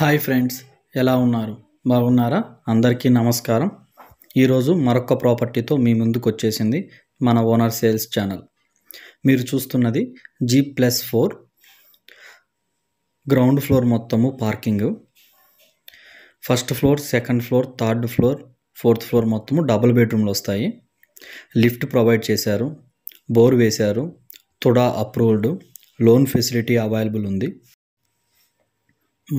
hi friends ఎలా ఉన్నారు బాగున్నారా అందరికీ నమస్కారం ఈరోజు మరొక ప్రాపర్టీతో మీ ముందుకు వచ్చేసింది మన ఓనర్ సేల్స్ ఛానల్ మీరు చూస్తున్నది G plus four ground floor మొత్తము parking first floor second floor third floor fourth floor మొత్తము డబుల్ బెడ్రూమ్లు వస్తాయి లిఫ్ట్ ప్రొవైడ్ చేశారు బోర్ వేశారు TUDA approved loan facility available ఉంది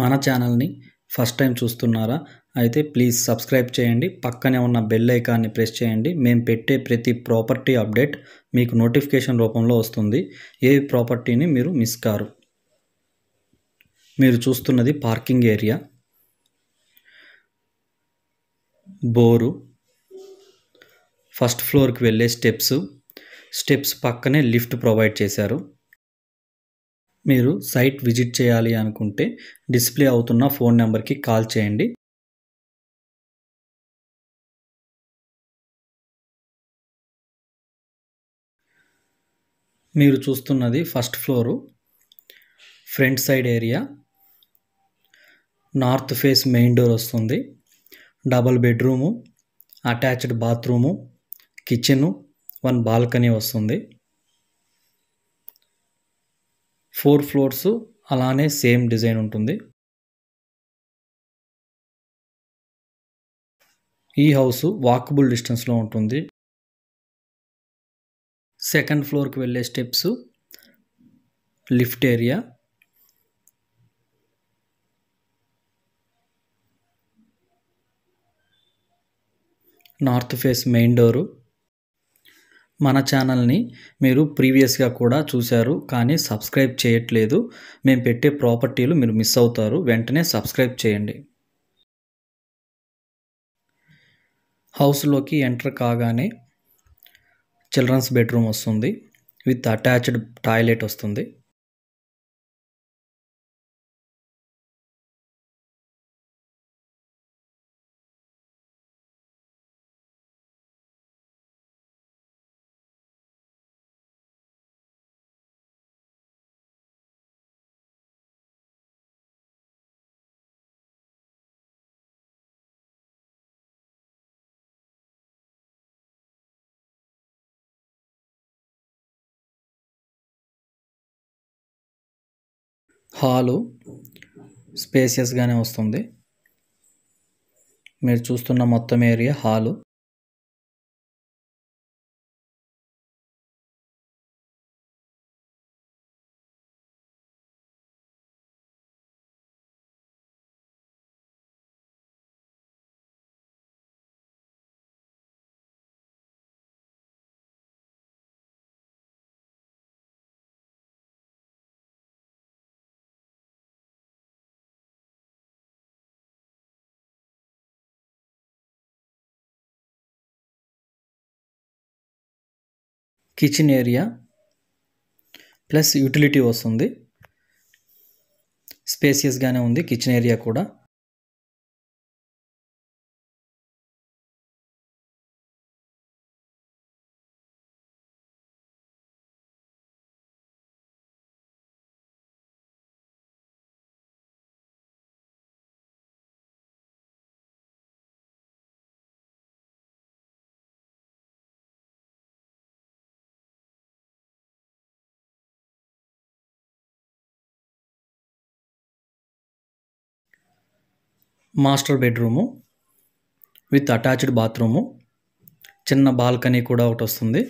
మన ఛానల్ని ఫస్ట్ టైం చూస్తున్నారా అయితే ప్లీజ్ సబ్స్క్రైబ్ చేయండి పక్కనే ఉన్న బెల్ ఐకాన్ని ప్రెస్ చేయండి మేము పెట్టే ప్రతి ప్రాపర్టీ అప్డేట్ మీకు నోటిఫికేషన్ రూపంలో వస్తుంది ఏ ప్రాపర్టీని మీరు మిస్ కారు మీరు చూస్తున్నది పార్కింగ్ ఏరియా బోరు ఫస్ట్ ఫ్లోర్కి వెళ్ళే స్టెప్స్ స్టెప్స్ పక్కనే లిఫ్ట్ ప్రొవైడ్ చేశారు మీరు సైట్ విజిట్ చేయాలి అనుకుంటే డిస్ప్లే అవుతున్న ఫోన్ నెంబర్కి కాల్ చేయండి మీరు చూస్తున్నది first floor front side area north face main door వస్తుంది double bedroom attached bathroom kitchen one balcony వస్తుంది ఫోర్ ఫ్లోర్స్ అలానే సేమ్ డిజైన్ ఉంటుంది ఈ హౌస్ వాకబుల్ డిస్టెన్స్లో ఉంటుంది సెకండ్ ఫ్లోర్కి వెళ్ళే steps lift area north face main door మన ఛానల్ని మీరు ప్రీవియస్గా కూడా చూశారు కానీ సబ్స్క్రైబ్ చేయట్లేదు మేము పెట్టే ప్రాపర్టీలు మీరు మిస్ అవుతారు వెంటనే సబ్స్క్రైబ్ చేయండి హౌస్లోకి ఎంటర్ కాగానే చిల్డ్రన్స్ బెడ్రూమ్ వస్తుంది విత్ అటాచ్డ్ టాయిలెట్ వస్తుంది హాలు స్పేసియస్గానే వస్తుంది మీరు చూస్తున్న మొత్తం area hall kitchen area plus utility వస్తుంది స్పేసియస్గానే ఉంది కిచెన్ ఏరియా కూడా master bedroom with attached bathroom చిన్న బాల్కనీ కూడా ఒకటి వస్తుంది